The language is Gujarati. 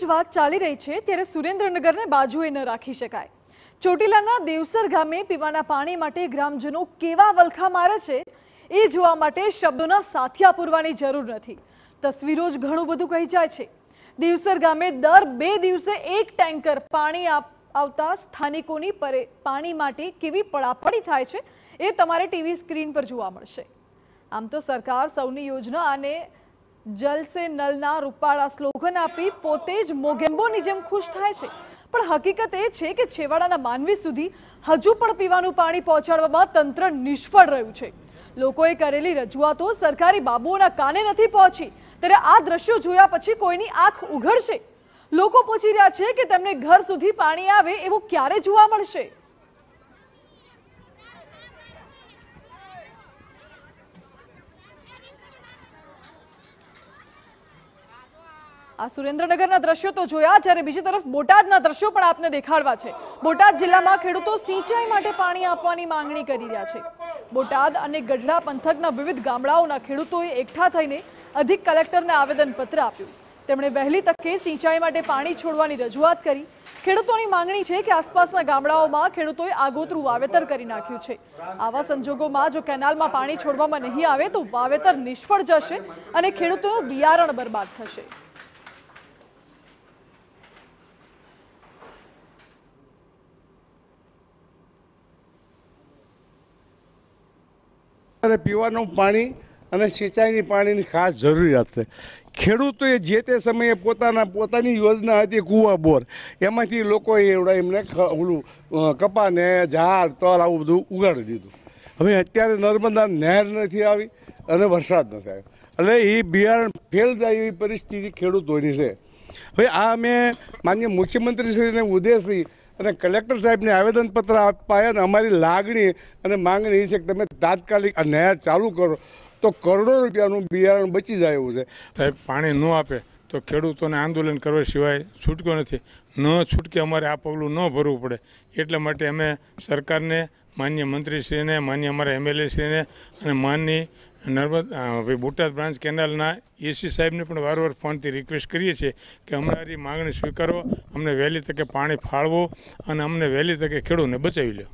જ વાત ચાલી રહી છે ત્યારે સુરેન્દ્રનગરને બાજુએ ન રાખી શકાય ચોટીલાના દેવસર ગામે પીવાના પાણી માટે ગ્રામજનો કેવા વલખા મારે છે એ જોવા માટે શબ્દોના સાથિયા પૂરવાની જરૂર નથી તસવીરો જ ઘણું બધું કહી જાય છે દેવસર ગામે દર બે દિવસે એક ટેન્કર પાણી આવતા સ્થાનિકોની પરે પાણી માટે કેવી પડાપડી થાય છે એ તમારે ટીવી સ્ક્રીન પર જોવા મળશે આમ તો સરકાર સૌની યોજના અને જલસે નલના રૂપાળા સ્લોગન આપી પોતે જ મોગેમ્બોની જેમ ખુશ થાય છે પણ હકીકત એ છે કે છેવાડાના માનવી સુધી હજુ પણ પીવાનું પાણી પહોંચાડવામાં તંત્ર નિષ્ફળ રહ્યું છે લોકોએ કરેલી રજૂઆતો સરકારી બાબુઓના કાને નથી પહોંચી ત્યારે આ દ્રશ્યો જોયા પછી કોઈની આંખ ઉઘડશે લોકો પૂછી રહ્યા છે કે તેમને ઘર સુધી પાણી આવે એવું ક્યારે જોવા મળશે આ સુરેન્દ્રનગરના દ્રશ્યો તો જોયા જ્યારે બીજી તરફ બોટાદના દ્રશ્યો પણ આપને દેખાડવા છે બોટાદ જિલ્લામાં ખેડૂતો સિંચાઈ માટે પાણી આપવાની માંગણી કરી રહ્યા છે બોટાદ અને ગઢડા પંથકના વિવિધ ગામડાઓના ખેડૂતોએ એકઠા થઈને અધિક કલેક્ટરને આવેદનપત્ર આપ્યું તેમણે વહેલી તકે સિંચાઈ માટે પાણી છોડવાની રજૂઆત કરી ખેડૂતોની માંગણી છે કે આસપાસના ગામડાઓમાં ખેડૂતોએ આગોતરું વાવેતર કરી નાખ્યું છે આવા સંજોગોમાં જો કેનાલમાં પાણી છોડવામાં નહીં આવે તો વાવેતર નિષ્ફળ જશે અને ખેડૂતોનું બિયારણ બરબાદ થશે અને પીવાનું પાણી અને સિંચાઈની પાણીની ખાસ જરૂરિયાત છે ખેડૂતોએ જે તે સમયે પોતાના પોતાની યોજના હતી કૂવા બોર એમાંથી લોકોએ એવડા એમને ઓલું કપાને ઝાડ તલ આવું બધું ઉગાડી દીધું હવે અત્યારે નર્મદા નહેર નથી આવી અને વરસાદ નથી આવ્યો એટલે એ બિયારણ ફેલ જાય એવી પરિસ્થિતિ ખેડૂતોની છે હવે આ મેં માન્ય મુખ્યમંત્રીશ્રીને ઉદ્દેશી અને કલેક્ટર સાહેબને આવેદનપત્ર અપાય અને અમારી લાગણી અને માંગણી એ છે કે તમે તાત્કાલિક આ ન્યાય ચાલુ કરો તો કરોડો રૂપિયાનું બિયારણ બચી જાય એવું છે સાહેબ પાણી ન આપે તો ખેડૂતોને આંદોલન કરવા સિવાય છૂટકો નથી ન છૂટકે અમારે આ પગલું ન ભરવું પડે એટલા માટે અમે સરકારને માન્ય મંત્રીશ્રીને માન્ય અમારા એમએલએશ્રીને અને માનની નર્મદ ભાઈ બોટાદ બ્રાન્ચ કેનાલના એસી સાહેબને પણ વારંવાર ફોનથી રિક્વેસ્ટ કરીએ છીએ કે અમારી માગણી સ્વીકારો અમને વહેલી તકે પાણી ફાળવો અને અમને વહેલી તકે ખેડૂતને બચાવી લો